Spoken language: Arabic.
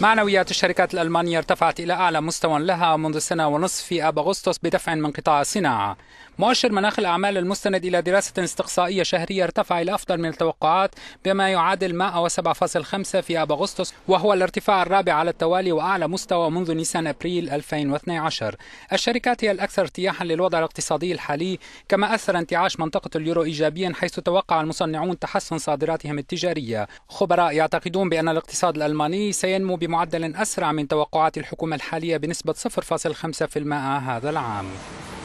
معنويات الشركات الألمانية ارتفعت إلى أعلى مستوى لها منذ سنة ونصف في آب أغسطس بدفع من قطاع الصناعة مؤشر مناخ الأعمال المستند إلى دراسة استقصائية شهرية ارتفع إلى أفضل من التوقعات بما يعادل 107.5 في آب أغسطس وهو الارتفاع الرابع على التوالي وأعلى مستوى منذ نيسان أبريل 2012 الشركات هي الأكثر ارتياحا للوضع الاقتصادي الحالي كما أثر انتعاش منطقة اليورو إيجابيا حيث توقع المصنعون تحسن صادراتهم التجارية خبراء يعتقدون بأن الاقتصاد الألماني الألماني سينمو بمعدل أسرع من توقعات الحكومة الحالية بنسبة 0.5% هذا العام